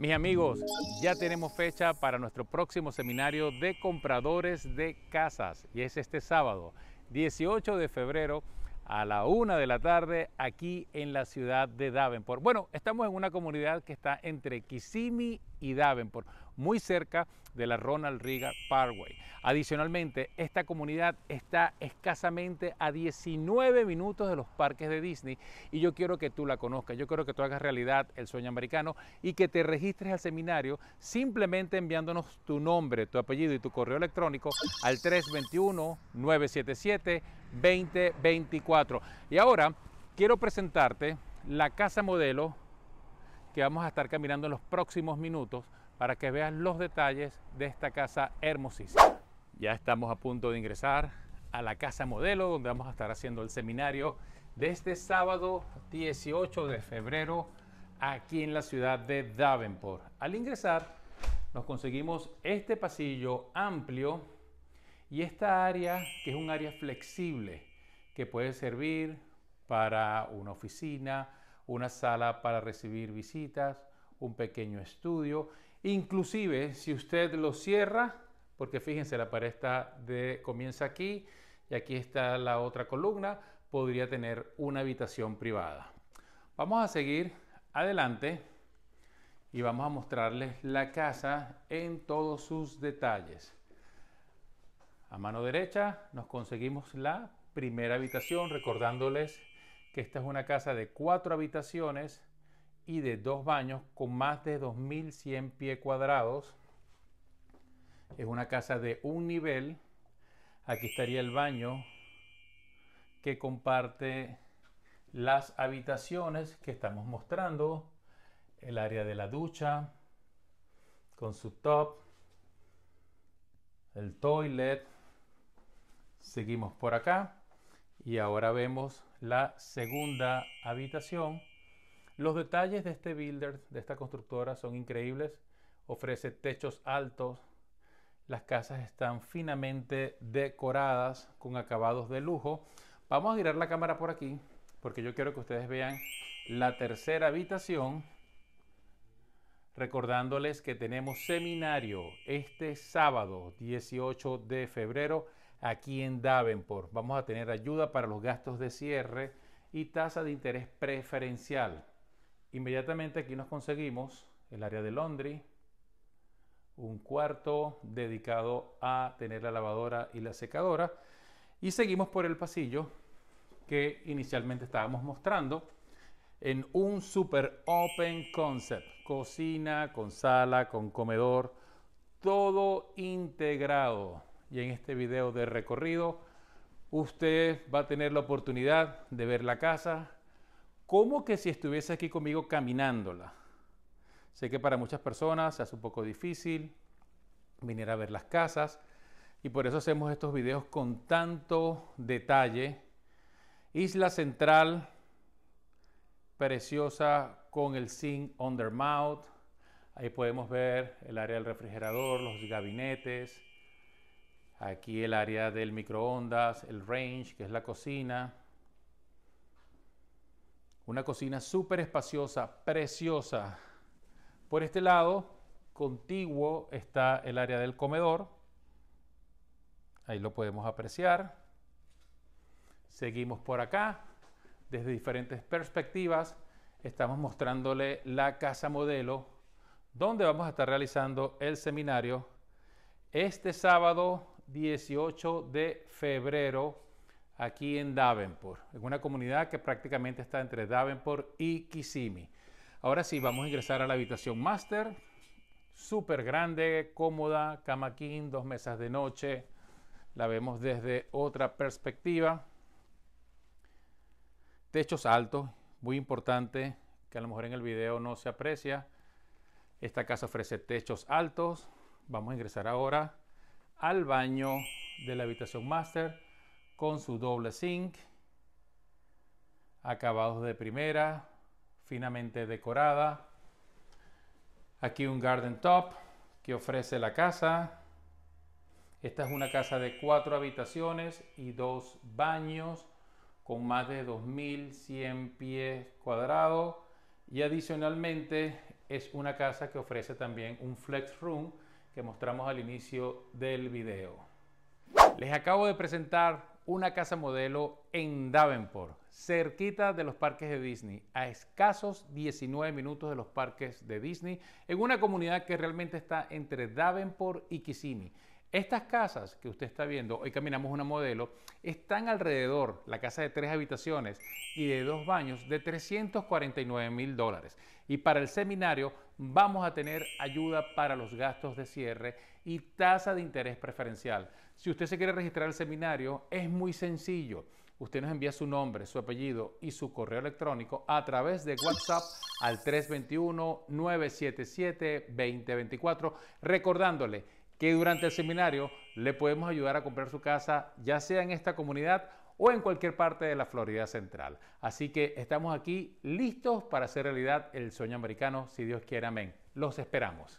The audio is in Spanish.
Mis amigos, ya tenemos fecha para nuestro próximo seminario de compradores de casas y es este sábado, 18 de febrero a la una de la tarde aquí en la ciudad de Davenport. Bueno, estamos en una comunidad que está entre Kissimmee y Davenport muy cerca de la Ronald Riga Parkway. Adicionalmente, esta comunidad está escasamente a 19 minutos de los parques de Disney y yo quiero que tú la conozcas, yo quiero que tú hagas realidad el sueño americano y que te registres al seminario simplemente enviándonos tu nombre, tu apellido y tu correo electrónico al 321-977-2024. Y ahora quiero presentarte la casa modelo que vamos a estar caminando en los próximos minutos para que vean los detalles de esta casa hermosísima. Ya estamos a punto de ingresar a la casa modelo donde vamos a estar haciendo el seminario de este sábado 18 de febrero aquí en la ciudad de Davenport. Al ingresar nos conseguimos este pasillo amplio y esta área que es un área flexible que puede servir para una oficina, una sala para recibir visitas, un pequeño estudio Inclusive si usted lo cierra, porque fíjense, la pared está de, comienza aquí y aquí está la otra columna, podría tener una habitación privada. Vamos a seguir adelante y vamos a mostrarles la casa en todos sus detalles. A mano derecha nos conseguimos la primera habitación, recordándoles que esta es una casa de cuatro habitaciones y de dos baños con más de 2.100 pies cuadrados. Es una casa de un nivel. Aquí estaría el baño que comparte las habitaciones que estamos mostrando, el área de la ducha con su top, el toilet. Seguimos por acá y ahora vemos la segunda habitación los detalles de este builder, de esta constructora, son increíbles. Ofrece techos altos. Las casas están finamente decoradas con acabados de lujo. Vamos a girar la cámara por aquí porque yo quiero que ustedes vean la tercera habitación. Recordándoles que tenemos seminario este sábado 18 de febrero aquí en Davenport. Vamos a tener ayuda para los gastos de cierre y tasa de interés preferencial. Inmediatamente aquí nos conseguimos el área de laundry, un cuarto dedicado a tener la lavadora y la secadora y seguimos por el pasillo que inicialmente estábamos mostrando en un super open concept, cocina con sala, con comedor, todo integrado. Y en este video de recorrido usted va a tener la oportunidad de ver la casa, como que si estuviese aquí conmigo caminándola. Sé que para muchas personas se hace un poco difícil venir a ver las casas y por eso hacemos estos videos con tanto detalle. Isla Central, preciosa con el zinc undermount. Ahí podemos ver el área del refrigerador, los gabinetes. Aquí el área del microondas, el range, que es la cocina. Una cocina súper espaciosa, preciosa. Por este lado, contiguo, está el área del comedor. Ahí lo podemos apreciar. Seguimos por acá, desde diferentes perspectivas. Estamos mostrándole la casa modelo, donde vamos a estar realizando el seminario este sábado 18 de febrero aquí en Davenport, en una comunidad que prácticamente está entre Davenport y Kissimmee. Ahora sí, vamos a ingresar a la habitación master, súper grande, cómoda, cama king, dos mesas de noche, la vemos desde otra perspectiva. Techos altos, muy importante, que a lo mejor en el video no se aprecia. Esta casa ofrece techos altos. Vamos a ingresar ahora al baño de la habitación master con su doble zinc, acabados de primera, finamente decorada. Aquí un garden top que ofrece la casa. Esta es una casa de cuatro habitaciones y dos baños con más de 2.100 pies cuadrados y adicionalmente es una casa que ofrece también un flex room que mostramos al inicio del video. Les acabo de presentar una casa modelo en Davenport, cerquita de los parques de Disney, a escasos 19 minutos de los parques de Disney, en una comunidad que realmente está entre Davenport y Kissimmee. Estas casas que usted está viendo, hoy caminamos una modelo, están alrededor, la casa de tres habitaciones y de dos baños, de 349 mil dólares. Y para el seminario vamos a tener ayuda para los gastos de cierre y tasa de interés preferencial. Si usted se quiere registrar al seminario, es muy sencillo. Usted nos envía su nombre, su apellido y su correo electrónico a través de WhatsApp al 321-977-2024. Recordándole, que durante el seminario le podemos ayudar a comprar su casa, ya sea en esta comunidad o en cualquier parte de la Florida Central. Así que estamos aquí listos para hacer realidad el sueño americano, si Dios quiere, amén. Los esperamos.